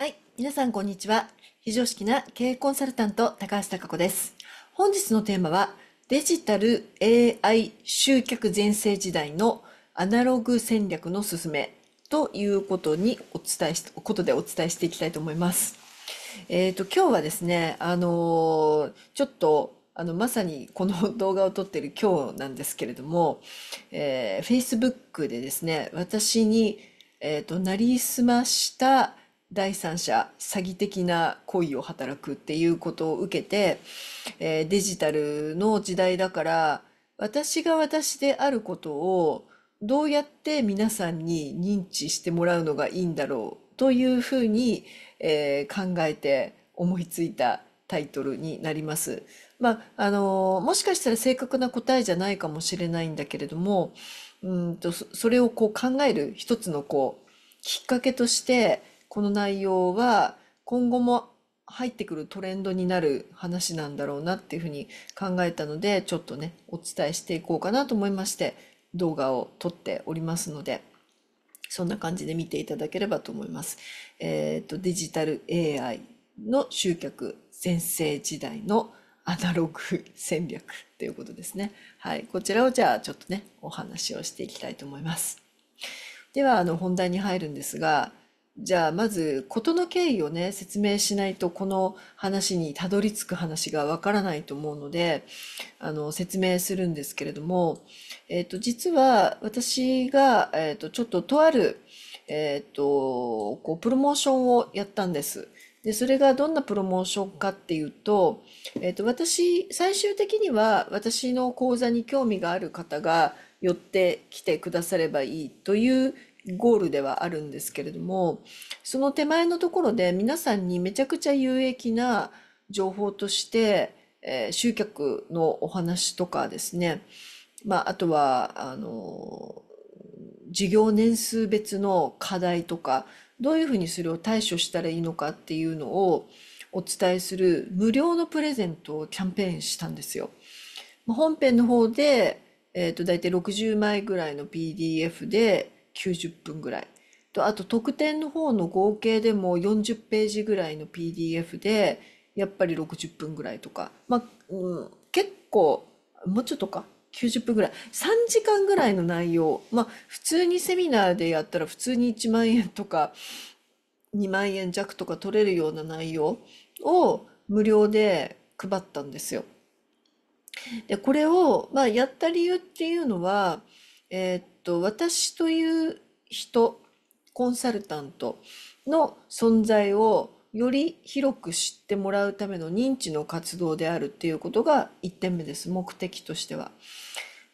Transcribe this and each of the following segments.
はい。皆さん、こんにちは。非常識な経営コンサルタント、高橋貴子です。本日のテーマは、デジタル AI 集客全盛時代のアナログ戦略の進めということにお伝えし、ことでお伝えしていきたいと思います。えっ、ー、と、今日はですね、あのー、ちょっと、あの、まさにこの動画を撮っている今日なんですけれども、えー、Facebook でですね、私に、えっ、ー、と、なりすました第三者詐欺的な行為を働くっていうことを受けて、えー、デジタルの時代だから私が私であることをどうやって皆さんに認知してもらうのがいいんだろうというふうに、えー、考えて思いついたタイトルになります。まあ、あのー、もしかしたら正確な答えじゃないかもしれないんだけれどもうんとそれをこう考える一つのこうきっかけとしてこの内容は今後も入ってくるトレンドになる話なんだろうなっていうふうに考えたのでちょっとねお伝えしていこうかなと思いまして動画を撮っておりますのでそんな感じで見ていただければと思います。えっ、ー、とデジタル AI の集客全盛時代のアナログ戦略ということですね。はい、こちらをじゃあちょっとねお話をしていきたいと思います。ではあの本題に入るんですがじゃあまず事の経緯をね説明しないとこの話にたどり着く話がわからないと思うのであの説明するんですけれども、えーと、実は私が、えーと、ちょっととある、えーと、とこうプロモーションをやったんです。でそれがどんなプロモーションかっていうと,、えー、と私最終的には私の講座に興味がある方が寄ってきてくださればいいというゴールではあるんですけれどもその手前のところで皆さんにめちゃくちゃ有益な情報として、えー、集客のお話とかですね、まあ、あとはあの事業年数別の課題とかどういうふうにそれを対処したらいいのかっていうのをお伝えする無料のプレゼントをキャンペーンしたんですよ。本編の方で、えーと、いたい60枚ぐらいの PDF で90分ぐらいとあと特典の方の合計でも40ページぐらいの PDF でやっぱり60分ぐらいとか、まあうん、結構もうちょっとか90分ぐらい3時間ぐらいの内容まあ普通にセミナーでやったら普通に1万円とか2万円弱とか取れるような内容を無料で配ったんですよ。でこれを、まあ、やった理由っていうのは、えー、っと私という人コンサルタントの存在をより広く知ってもらうための認知の活動であるっていうことが1点目です目的としては。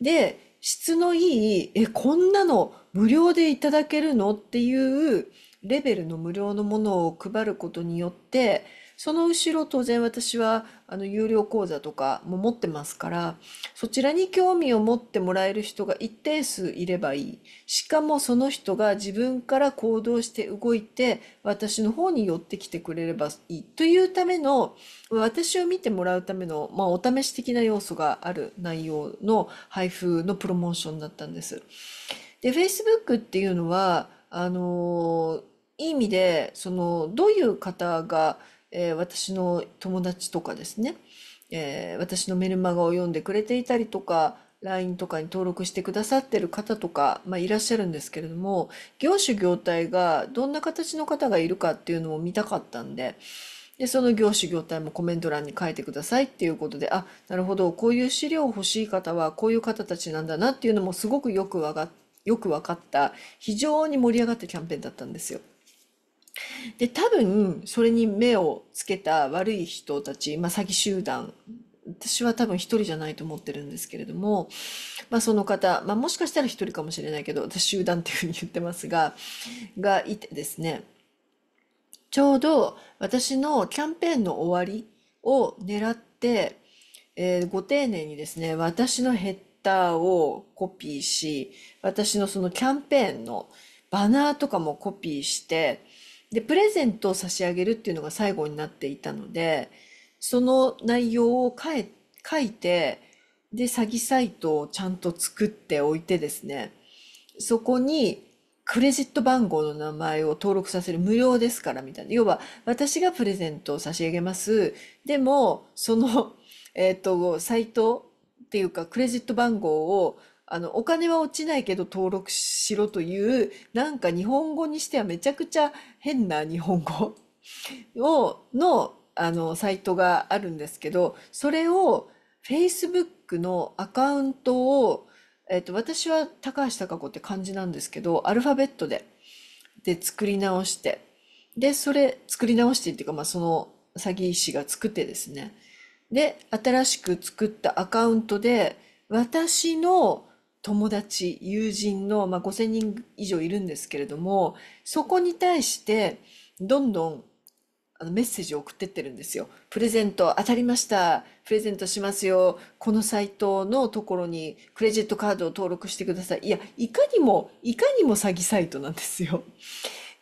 で質のいいえこんなの無料でいただけるのっていうレベルの無料のものを配ることによってその後ろ当然私はあの有料講座とかも持ってますからそちらに興味を持ってもらえる人が一定数いればいいしかもその人が自分から行動して動いて私の方に寄ってきてくれればいいというための私を見てもらうための、まあ、お試し的な要素がある内容の配布のプロモーションだったんです。で Facebook っていうのはあのいい意味でそのどういう方がえー、私の友達とかですね、えー、私のメルマガを読んでくれていたりとか LINE とかに登録してくださってる方とか、まあ、いらっしゃるんですけれども業種業態がどんな形の方がいるかっていうのを見たかったんででその業種業態もコメント欄に書いてくださいっていうことであなるほどこういう資料欲しい方はこういう方たちなんだなっていうのもすごくよくわがよく分かった非常に盛り上がったキャンペーンだったんですよ。で、多分、それに目をつけた悪い人たち、まあ、詐欺集団、私は多分一人じゃないと思ってるんですけれども、まあ、その方、まあ、もしかしたら一人かもしれないけど、私集団っていうふうに言ってますが、がいてですね、ちょうど私のキャンペーンの終わりを狙って、えー、ご丁寧にですね、私のヘッダーをコピーし、私のそのキャンペーンのバナーとかもコピーして、で、プレゼントを差し上げるっていうのが最後になっていたので、その内容を書い書いて、で、詐欺サイトをちゃんと作っておいてですね、そこにクレジット番号の名前を登録させる無料ですからみたいな。要は、私がプレゼントを差し上げます。でも、その、えっ、ー、と、サイトっていうか、クレジット番号をあの、お金は落ちないけど登録しろという、なんか日本語にしてはめちゃくちゃ変な日本語 を、の、あの、サイトがあるんですけど、それを Facebook のアカウントを、えっと、私は高橋貴子って漢字なんですけど、アルファベットで、で作り直して、で、それ作り直してっていうか、まあ、その詐欺師が作ってですね、で、新しく作ったアカウントで、私の友達、友人の、まあ、5000人以上いるんですけれども、そこに対して、どんどんあのメッセージを送ってってるんですよ。プレゼント当たりました。プレゼントしますよ。このサイトのところにクレジットカードを登録してください。いや、いかにも、いかにも詐欺サイトなんですよ。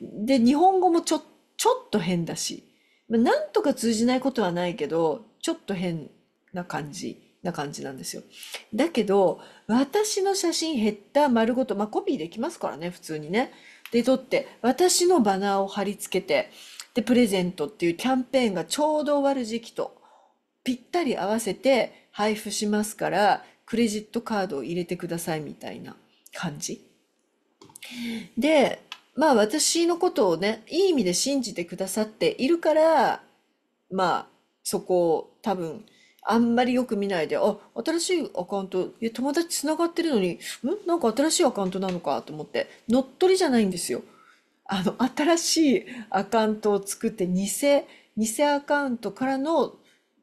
で、日本語もちょ、ちょっと変だし、まあ、なんとか通じないことはないけど、ちょっと変な感じ。な感じなんですよ。だけど、私の写真減った丸ごと、まあ、コピーできますからね、普通にね。で、撮って、私のバナーを貼り付けて、で、プレゼントっていうキャンペーンがちょうど終わる時期とぴったり合わせて配布しますから、クレジットカードを入れてくださいみたいな感じ。で、まあ私のことをね、いい意味で信じてくださっているから、まあそこを多分あんまりよく見ないで、あ、新しいアカウント、いや友達つながってるのに、んなんか新しいアカウントなのかと思って、乗っ取りじゃないんですよ。あの、新しいアカウントを作って、偽、偽アカウントからの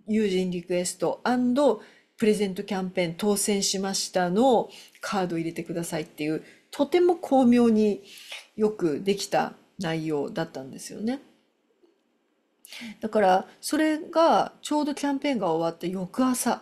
友人リクエストプレゼントキャンペーン当選しましたのカード入れてくださいっていう、とても巧妙によくできた内容だったんですよね。だからそれがちょうどキャンペーンが終わった翌朝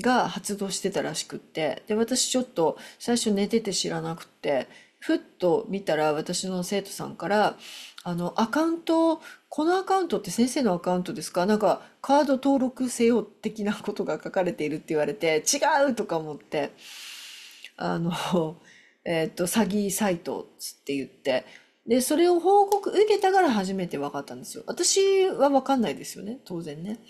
が発動してたらしくってで私ちょっと最初寝てて知らなくってふっと見たら私の生徒さんから「あのアカウントこのアカウントって先生のアカウントですかなんかカード登録せよ」的なことが書かれているって言われて「違う!」とか思ってあの えっ、ー、と詐欺サイトつって言ってで、それを報告受けたから初めて分かったんですよ。私は分かんないですよね、当然ね。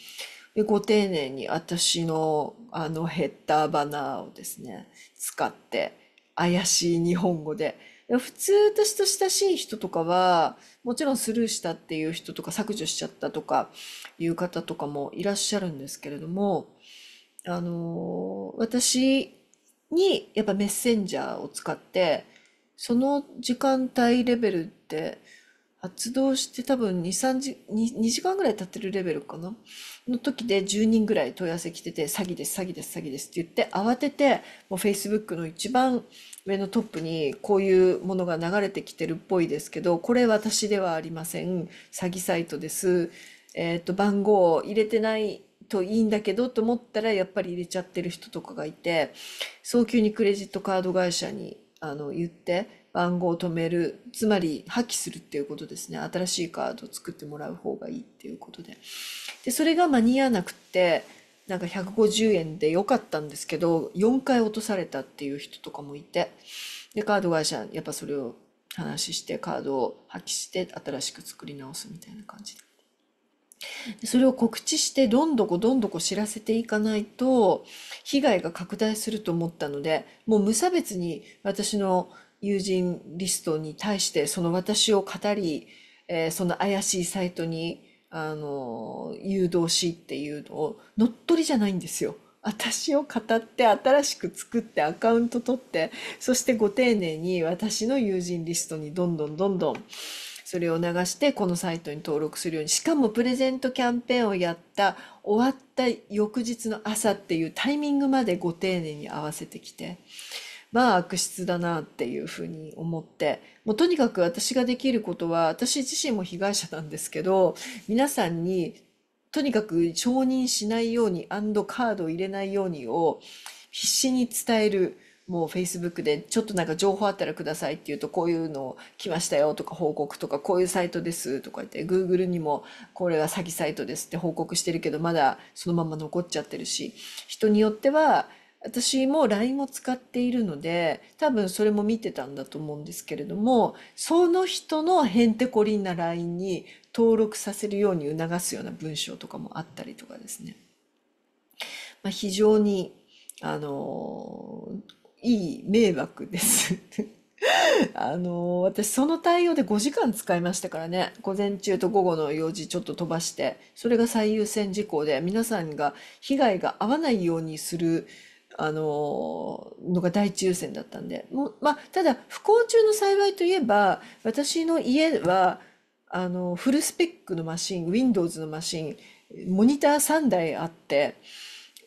で、ご丁寧に私のあのヘッダーバナーをですね、使って、怪しい日本語で。普通私と親しい人とかは、もちろんスルーしたっていう人とか削除しちゃったとかいう方とかもいらっしゃるんですけれども、あの私にやっぱメッセンジャーを使って、その時間帯レベルって発動して多分 2, 3時 2, 2時間ぐらい経ってるレベルかなの時で10人ぐらい問い合わせ来てて詐欺です詐欺です詐欺ですって言って慌ててもう Facebook の一番上のトップにこういうものが流れてきてるっぽいですけどこれ私ではありません詐欺サイトです、えっ、ー、と番号を入れてないといいんだけどと思ったらやっぱり入れちゃってる人とかがいて早急にクレジットカード会社にあの言って番号を止めるつまり破棄するっていうことですね新しいカードを作ってもらう方がいいっていうことででそれが間に合わなくってなんか150円で良かったんですけど4回落とされたっていう人とかもいてでカード会社やっぱそれを話してカードを破棄して新しく作り直すみたいな感じでそれを告知してどんどこどんどこ知らせていかないと被害が拡大すると思ったのでもう無差別に私の友人リストに対してその私を語り、えー、その怪しいサイトにあの誘導しっていうのを乗っ取りじゃないんですよ。私を語って新しく作ってアカウント取ってそしてご丁寧に私の友人リストにどんどんどんどんそれを流してこのサイトに登録するようにしかもプレゼントキャンペーンをやった終わった翌日の朝っていうタイミングまでご丁寧に合わせてきてまあ悪質だなっていうふうに思ってもうとにかく私ができることは私自身も被害者なんですけど皆さんにとにかく承認しないようにカードを入れないようにを必死に伝えるもうフェイスブックでちょっとなんか情報あったらくださいって言うとこういうの来ましたよとか報告とかこういうサイトですとか言って Google にもこれが詐欺サイトですって報告してるけどまだそのまま残っちゃってるし人によっては私も LINE を使っているので多分それも見てたんだと思うんですけれどもその人のへんてこりんな LINE に登録させるように促すような文章とかもあったりとかですね、まあ、非常にあのいい迷惑です あの私その対応で5時間使いましたからね午前中と午後の用事ちょっと飛ばしてそれが最優先事項で皆さんが被害が合わないようにするあののが第一優先だったんでもう、まあ、ただ不幸中の幸いといえば私の家はあのフルスペックのマシン Windows のマシンモニター3台あって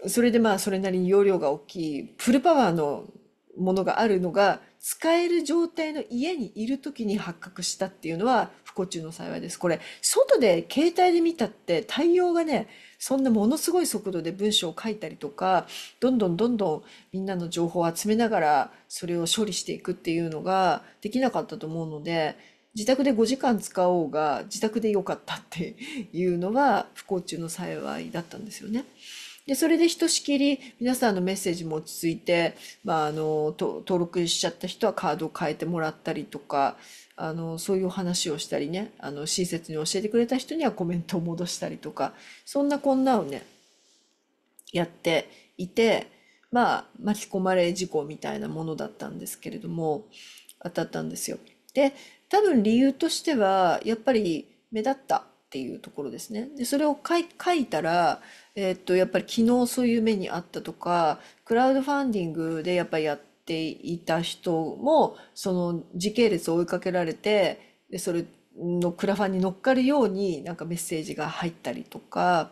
それでまあそれなりに容量が大きいフルパワーのものがあるのが使える状態の家にいる時に発覚したっていうのは不幸中の幸いです。これ外で携帯で見たって対応がねそんなものすごい速度で文章を書いたりとかどんどんどんどんみんなの情報を集めながらそれを処理していくっていうのができなかったと思うので自宅で5時間使おうが自宅で良かったっていうのは不幸中の幸いだったんですよね。で、それでひとしきり皆さんのメッセージも落ち着いて、まあ、あの、登録しちゃった人はカードを変えてもらったりとか、あの、そういう話をしたりね、あの、親切に教えてくれた人にはコメントを戻したりとか、そんなこんなをね、やっていて、まあ、巻き込まれ事故みたいなものだったんですけれども、当たったんですよ。で、多分理由としては、やっぱり目立ったっていうところですね。で、それを書いたら、えっと、やっぱり昨日そういう目にあったとか、クラウドファンディングでやっぱりやっていた人も、その時系列を追いかけられて、で、それのクラファンに乗っかるようになんかメッセージが入ったりとか、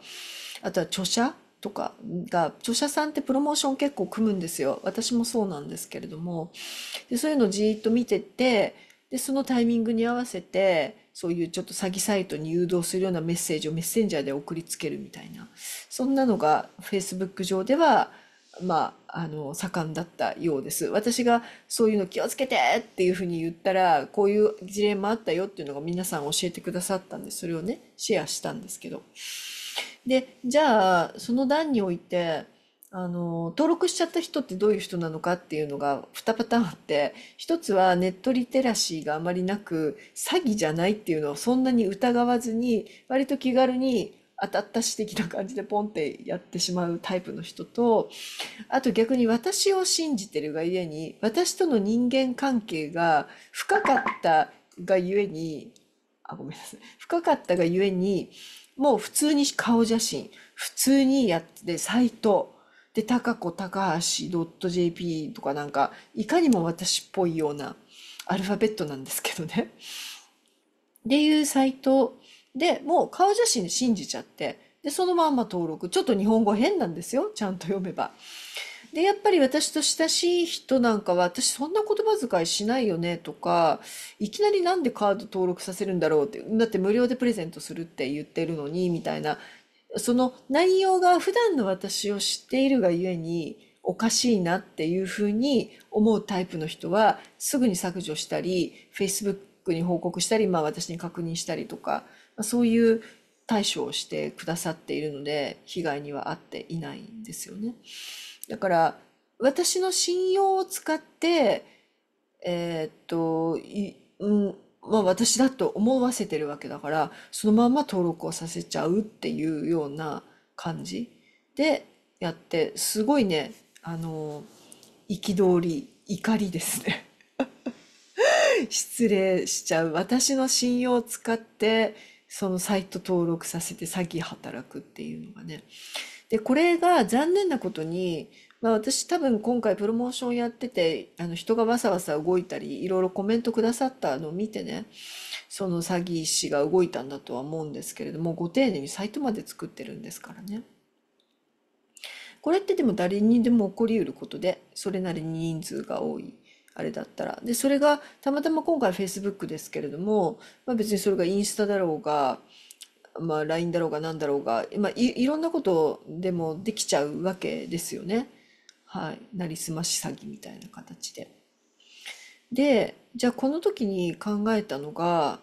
あとは著者とかが、著者さんってプロモーション結構組むんですよ。私もそうなんですけれども。でそういうのをじーっと見てて、で、そのタイミングに合わせて、そういうちょっと詐欺サイトに誘導するようなメッセージをメッセンジャーで送りつけるみたいな、そんなのが Facebook 上では、まあ、あの、盛んだったようです。私がそういうの気をつけてっていうふうに言ったら、こういう事例もあったよっていうのが皆さん教えてくださったんで、それをね、シェアしたんですけど。で、じゃあ、その段において、あの登録しちゃった人ってどういう人なのかっていうのが2パターンあって1つはネットリテラシーがあまりなく詐欺じゃないっていうのをそんなに疑わずに割と気軽に当たった指的な感じでポンってやってしまうタイプの人とあと逆に私を信じてるがゆえに私との人間関係が深かったがゆえにあごめんなさい深かったがゆえにもう普通に顔写真普通にやってサイトで、たかこたかし .jp とかなんか、いかにも私っぽいようなアルファベットなんですけどね。っていうサイトでもう顔写真信じちゃって、で、そのまんま登録。ちょっと日本語変なんですよ。ちゃんと読めば。で、やっぱり私と親しい人なんかは、私そんな言葉遣いしないよねとか、いきなりなんでカード登録させるんだろうって、だって無料でプレゼントするって言ってるのに、みたいなその内容が普段の私を知っているがゆえにおかしいなっていうふうに思うタイプの人はすぐに削除したり Facebook に報告したり、まあ、私に確認したりとか、そういう対処をしてくださっているので被害にはあっていないんですよね。だから私の信用を使ってえー、っとうん、まあ、私だと思わせてるわけだからそのまんま登録をさせちゃうっていうような感じでやってすごいねあの憤り怒りですね 失礼しちゃう私の信用を使ってそのサイト登録させて詐欺働くっていうのがねでこれが残念なことにまあ、私多分今回プロモーションやっててあの人がわさわさ動いたりいろいろコメントくださったのを見てねその詐欺師が動いたんだとは思うんですけれどもご丁寧にサイトまで作ってるんですからね。これってでも誰にでも起こりうることでそれなりに人数が多いあれだったらでそれがたまたま今回フェイスブックですけれども、まあ、別にそれがインスタだろうが、まあ、LINE だろうが何だろうが、まあ、いろんなことでもできちゃうわけですよね。はい、なりすまし詐欺みたいな形で。でじゃあこの時に考えたのが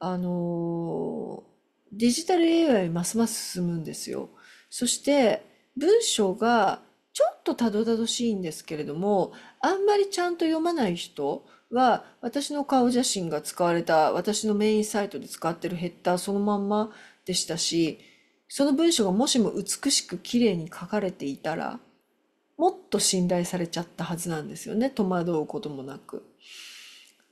あのデジタル AI ますます進むんですよ。そして文章がちょっとたどたどしいんですけれどもあんまりちゃんと読まない人は私の顔写真が使われた私のメインサイトで使ってるヘッダーそのまんまでしたしその文章がもしも美しく綺麗に書かれていたらもっと信頼されちゃったはずなんですよね戸惑うこともなく。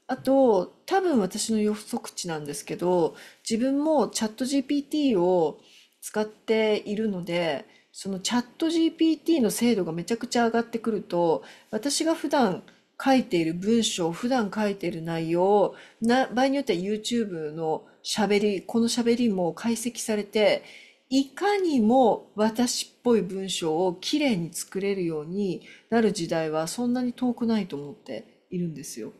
あと多分私の予測値なんですけど自分もチャット GPT を使っているのでそのチャット GPT の精度がめちゃくちゃ上がってくると私が普段書いている文章普段書いている内容な場合によっては YouTube のしゃべりこのしゃべりも解析されていかにも私っぽい文章をきれいに作れるようになる時代はそんなに遠くないと思っているんですよ。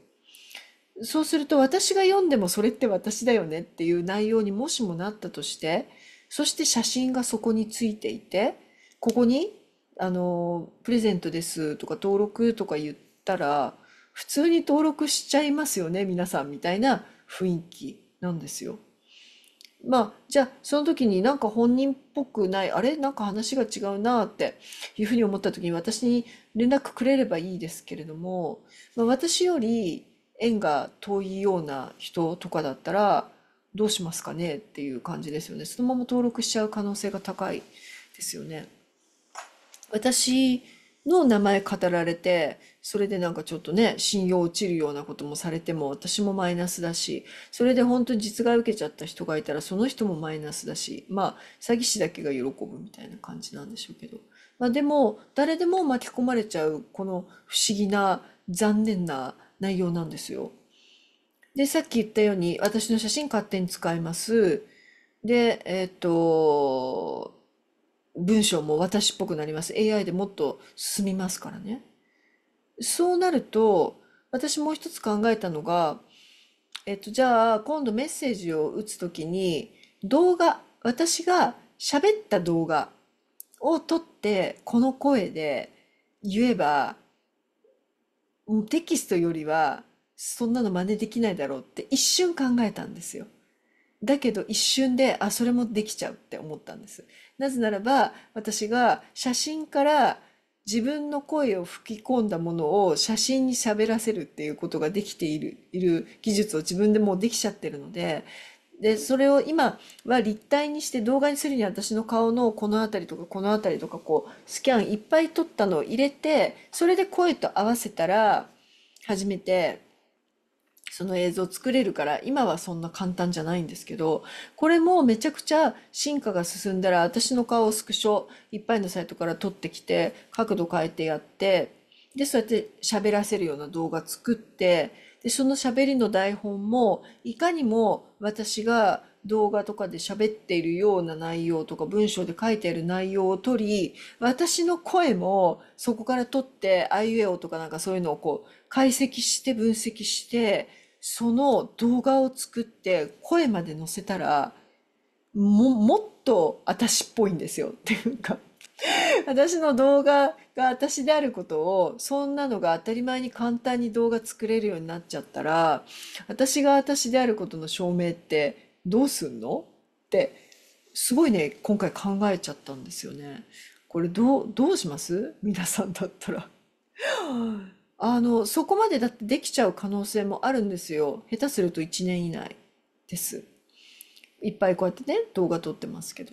そうすると私が読んでもそれって私だよねっていう内容にもしもなったとしてそして写真がそこについていてここにあのプレゼントですとか登録とか言ったら普通に登録しちゃいますよね皆さんみたいな雰囲気なんですよ。まあ、じゃあその時になんか本人っぽくないあれなんか話が違うなっていうふうに思った時に私に連絡くれればいいですけれども、まあ、私より縁が遠いような人とかだったらどうしますかねっていう感じですよねそのまま登録しちゃう可能性が高いですよね。私の名前語られてそれでなんかちょっとね信用落ちるようなこともされても私もマイナスだしそれで本当に実害受けちゃった人がいたらその人もマイナスだしまあ詐欺師だけが喜ぶみたいな感じなんでしょうけど、まあ、でも誰でも巻き込まれちゃうこの不思議な残念な内容なんですよ。でさっき言ったように私の写真勝手に使います。でえっ、ー、と文章も私っぽくなります AI でもっと進みますからね。そうなると、私もう一つ考えたのが、えっと、じゃあ、今度メッセージを打つときに、動画、私が喋った動画を撮って、この声で言えば、テキストよりは、そんなの真似できないだろうって一瞬考えたんですよ。だけど一瞬で、あ、それもできちゃうって思ったんです。なぜならば、私が写真から自分の声を吹き込んだものを写真に喋らせるっていうことができているいる技術を自分でもうできちゃってるのででそれを今は立体にして動画にするには私の顔のこの辺りとかこの辺りとかこうスキャンいっぱい撮ったのを入れてそれで声と合わせたら初めてその映像を作れるから今はそんな簡単じゃないんですけどこれもめちゃくちゃ進化が進んだら私の顔をスクショいっぱいのサイトから撮ってきて角度変えてやってでそうやって喋らせるような動画作ってでその喋りの台本もいかにも私が動画とかで喋っているような内容とか文章で書いている内容を取り私の声もそこから取って i u うえとかなんかそういうのをこう解析して分析してその動画を作って声まで載せたらももっと私っぽいんですよ っていうか私の動画が私であることをそんなのが当たり前に簡単に動画作れるようになっちゃったら私が私であることの証明ってどうすんのってすごいね今回考えちゃったんですよね。これどうどうします皆さんだったらあの、そこまでだってできちゃう可能性もあるんですよ。下手すると1年以内です。いっぱいこうやってね、動画撮ってますけど。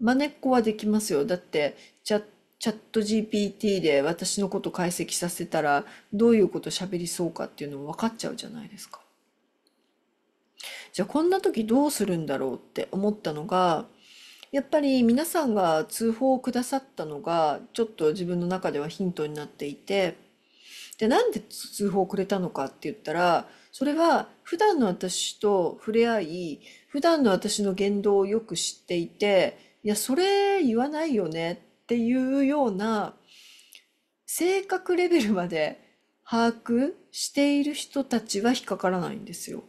まねっこはできますよ。だって、チャット GPT で私のこと解析させたら、どういうこと喋りそうかっていうのも分かっちゃうじゃないですか。じゃあこんな時どうするんだろうって思ったのが、やっぱり皆さんが通報をくださったのが、ちょっと自分の中ではヒントになっていて、でなんで通報をくれたのかって言ったらそれは普段の私と触れ合い普段の私の言動をよく知っていていやそれ言わないよねっていうような性格レベルまで把握している人たちは引っかからないんですよ。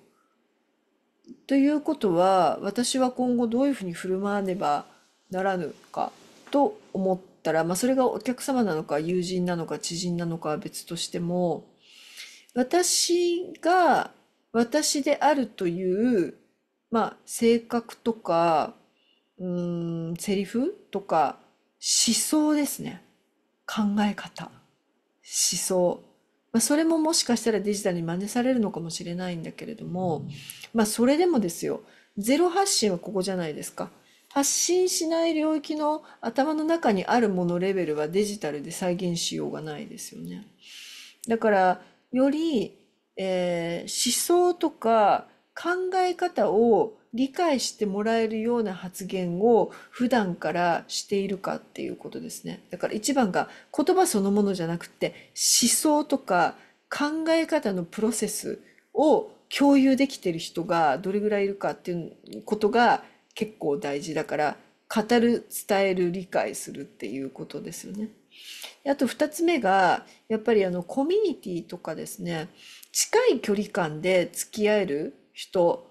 ということは私は今後どういうふうに振る舞わねばならぬかと思っったら、まあ、それがお客様なのか友人なのか知人なのかは別としても私が私であるという、まあ、性格とかうんセリフとか思想ですね考え方思想、まあ、それももしかしたらデジタルに真似されるのかもしれないんだけれども、まあ、それでもですよゼロ発信はここじゃないですか発信しない領域の頭の中にあるものレベルはデジタルで再現しようがないですよね。だからより、えー、思想とか考え方を理解してもらえるような発言を普段からしているかっていうことですね。だから一番が言葉そのものじゃなくて思想とか考え方のプロセスを共有できている人がどれぐらいいるかっていうことが結構大事だから語る伝える理解するっていうことですよね。あと2つ目がやっぱりあのコミュニティとかですね近い距離感で付き合える人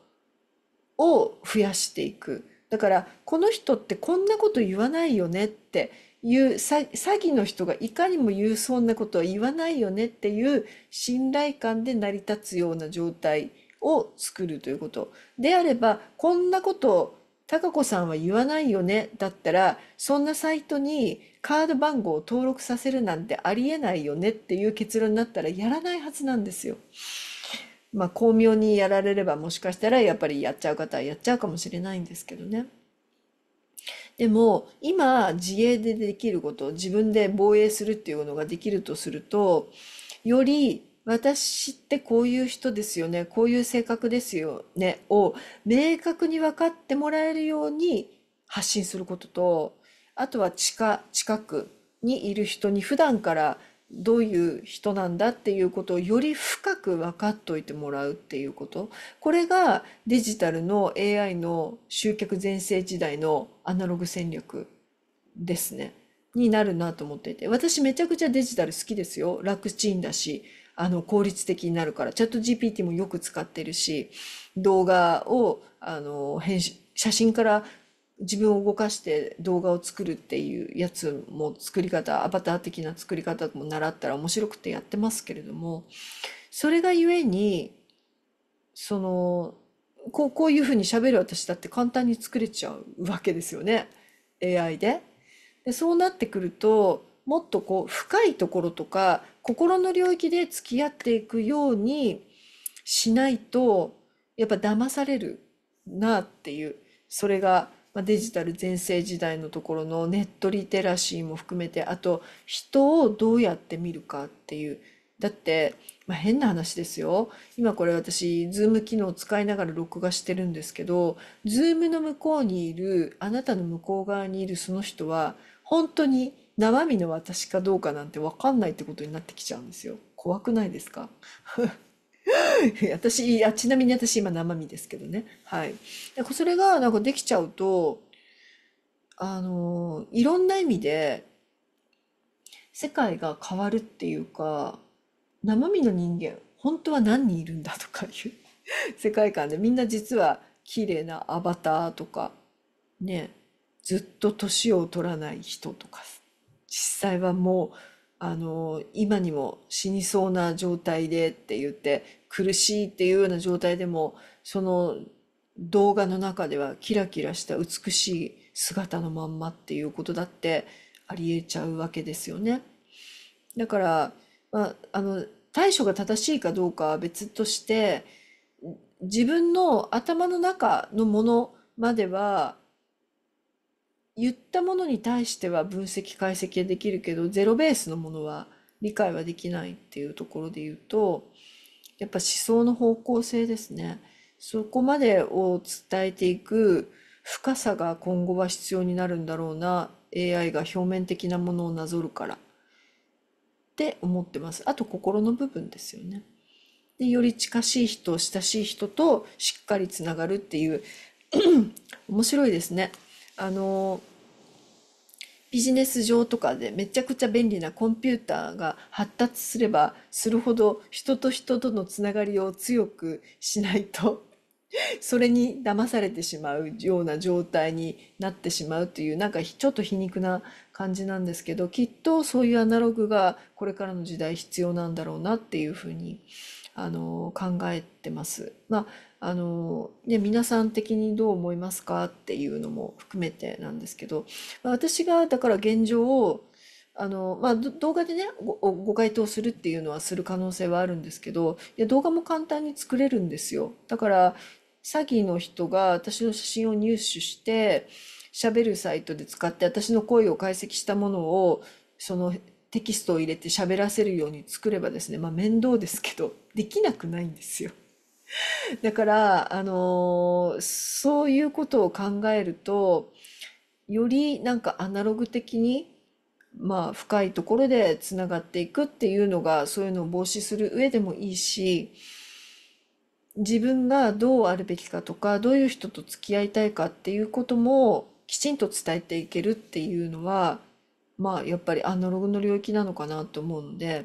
を増やしていくだからこの人ってこんなこと言わないよねっていう詐欺の人がいかにも言うそんなことは言わないよねっていう信頼感で成り立つような状態を作るということであればこんなことをカ子さんは言わないよねだったらそんなサイトにカード番号を登録させるなんてありえないよねっていう結論になったらやらないはずなんですよ。まあ巧妙にやられればもしかしたらやっぱりやっちゃう方はやっちゃうかもしれないんですけどね。でも今自衛でできること自分で防衛するっていうのができるとするとより私ってこういう人ですよねこういう性格ですよねを明確に分かってもらえるように発信することとあとは近近くにいる人に普段からどういう人なんだっていうことをより深く分かっておいてもらうっていうことこれがデジタルの AI の集客全盛時代のアナログ戦略ですねになるなと思っていて私めちゃくちゃデジタル好きですよ楽ちんだしあの効率的になるからチャット GPT もよく使ってるし動画をあの編集写真から自分を動かして動画を作るっていうやつも作り方アバター的な作り方も習ったら面白くてやってますけれどもそれがゆえにそのこうこういうふうにべる私だって簡単に作れちゃうわけですよね AI で。でそうなってくるともっとこう深いところとか心の領域で付き合っていくようにしないとやっぱ騙されるなっていうそれがデジタル全盛時代のところのネットリテラシーも含めてあと人をどうやって見るかっていうだって、まあ、変な話ですよ今これ私ズーム機能を使いながら録画してるんですけどズームの向こうにいるあなたの向こう側にいるその人は本当に生身の私かどうかなんて分かんないってことになってきちゃうんですよ怖くないですか 私あちなみに私今生身ですけどねはいそれがなんかできちゃうとあのいろんな意味で世界が変わるっていうか生身の人間本当は何人いるんだとかいう世界観でみんな実は綺麗なアバターとかねずっと年を取らない人とかさ実際はもうあの今にも死にそうな状態でって言って苦しいっていうような状態でもその動画の中ではキラキラした美しい姿のまんまっていうことだってありえちゃうわけですよね。だから、まあ、あの対処が正しいかどうかは別として自分の頭の中のものまでは言ったものに対しては分析解析はできるけどゼロベースのものは理解はできないっていうところで言うとやっぱ思想の方向性ですねそこまでを伝えていく深さが今後は必要になるんだろうな AI が表面的なものをなぞるからって思ってますあと心の部分ですよねでより近しい人親しい人としっかりつながるっていう 面白いですねあのビジネス上とかでめちゃくちゃ便利なコンピューターが発達すればするほど人と人とのつながりを強くしないと それに騙されてしまうような状態になってしまうというなんかちょっと皮肉な感じなんですけどきっとそういうアナログがこれからの時代必要なんだろうなっていうふうにあの考えてます。まああの、ね、皆さん的にどう思いますかっていうのも含めてなんですけど、まあ、私がだから現状をあの、まあ、動画でねごご回答するっていうのはする可能性はあるんですけどいや動画も簡単に作れるんですよだから詐欺の人が私の写真を入手して喋るサイトで使って私の声を解析したものをそのテキストを入れて喋らせるように作ればですねまあ面倒ですけどできなくないんですよ。だから、あのーそういうことを考えると、よりなんかアナログ的に、まあ深いところでつながっていくっていうのが、そういうのを防止する上でもいいし、自分がどうあるべきかとか、どういう人と付き合いたいかっていうこともきちんと伝えていけるっていうのは、まあやっぱりアナログの領域なのかなと思うので、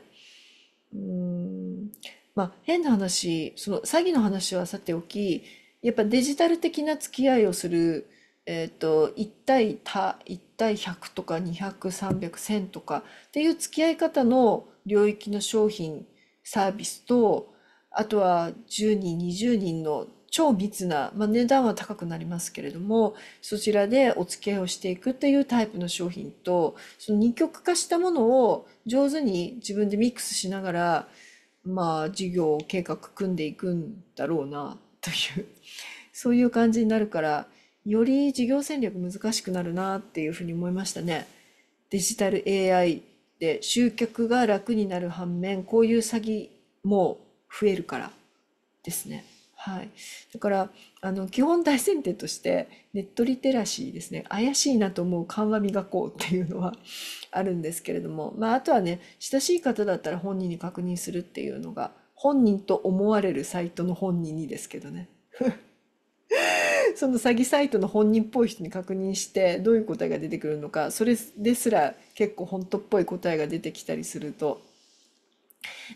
うんまあ、変な話、その詐欺の話はさておき、やっぱデジタル的な付き合いをする、えー、と、1対多、1対100とか200、300、1000とかっていう付き合い方の領域の商品、サービスと、あとは10人、20人の超密な、まあ、値段は高くなりますけれどもそちらでお付き合いをしていくっていうタイプの商品とその二極化したものを上手に自分でミックスしながらまあ事業計画組んでいくんだろうなという そういう感じになるからより事業戦略難しくなるなっていうふうに思いましたね。デジタル AI で集客が楽になる反面こういう詐欺も増えるからですね。はい、だからあの基本大前提としてネットリテラシーですね怪しいなと思う緩和磨こうっていうのは あるんですけれども、まあ、あとはね親しい方だったら本人に確認するっていうのが本人と思われるサイトの本人にですけどね その詐欺サイトの本人っぽい人に確認してどういう答えが出てくるのかそれですら結構本当っぽい答えが出てきたりすると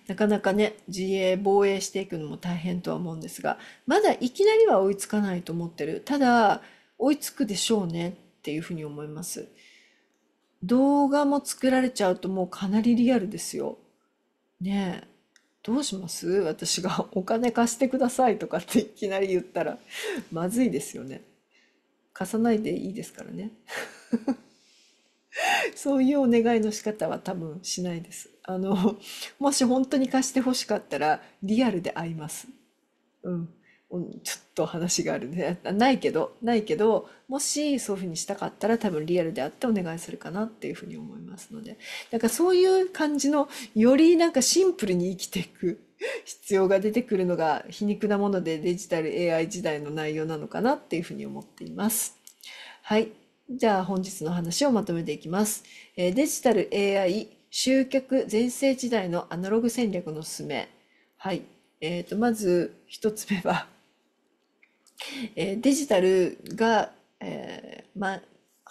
なかなかね自衛防衛していくのも大変とは思うんですがまだいきなりは追いつかないと思ってるただ追いつくでしょうねっていうふうに思います動画も作られちゃうともうかなりリアルですよねえどうします私が お金貸してくださいとかっていきなり言ったらまずいですよね貸さないでいいですからね そういうお願いの仕方は多分しないですあの もし本当に貸してほしかったらリアルで会います。うん、ちょっと話があるねないけどないけどもしそういうふうにしたかったら多分リアルであってお願いするかなっていうふうに思いますのでなんかそういう感じのよりなんかシンプルに生きていく必要が出てくるのが皮肉なものでデジタル AI 時代の内容なのかなっていうふうに思っています。はいじゃあ本日の話をまとめていきます。デジタル AI 集客全盛時代のアナログ戦略のすすめ。はい。えっ、ー、と、まず一つ目は、えー、デジタルが、えー、ま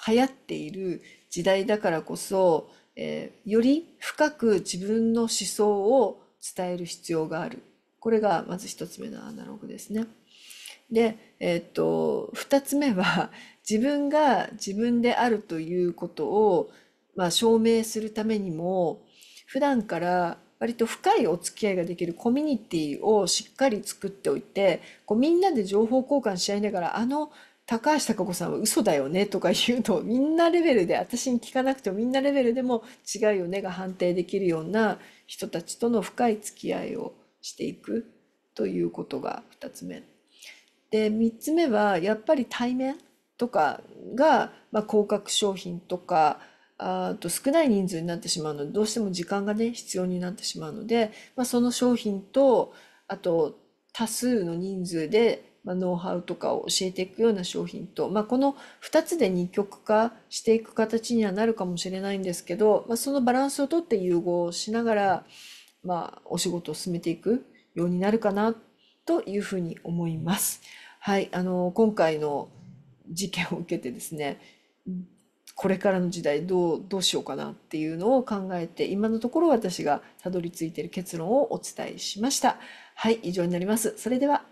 あ、流行っている時代だからこそ、えー、より深く自分の思想を伝える必要がある。これがまず一つ目のアナログですね。で、えー、っと、二つ目は自分が自分であるということをまあ、証明するためにも普段から割と深いお付き合いができるコミュニティをしっかり作っておいてこうみんなで情報交換し合いながらあの高橋貴子さんは嘘だよねとか言うとみんなレベルで私に聞かなくてもみんなレベルでも違うよねが判定できるような人たちとの深い付き合いをしていくということが2つ目。で3つ目はやっぱり対面とかが、まあ、広角商品とかあと少ない人数になってしまうのでどうしても時間がね必要になってしまうので、まあ、その商品とあと多数の人数で、まあ、ノウハウとかを教えていくような商品と、まあ、この2つで二極化していく形にはなるかもしれないんですけど、まあ、そのバランスをとって融合しながら、まあ、お仕事を進めていくようになるかなというふうに思います。はい、あの今回の事件を受けてですねこれからの時代どうどうしようかなっていうのを考えて今のところ私がたどり着いている結論をお伝えしました。はい以上になります。それでは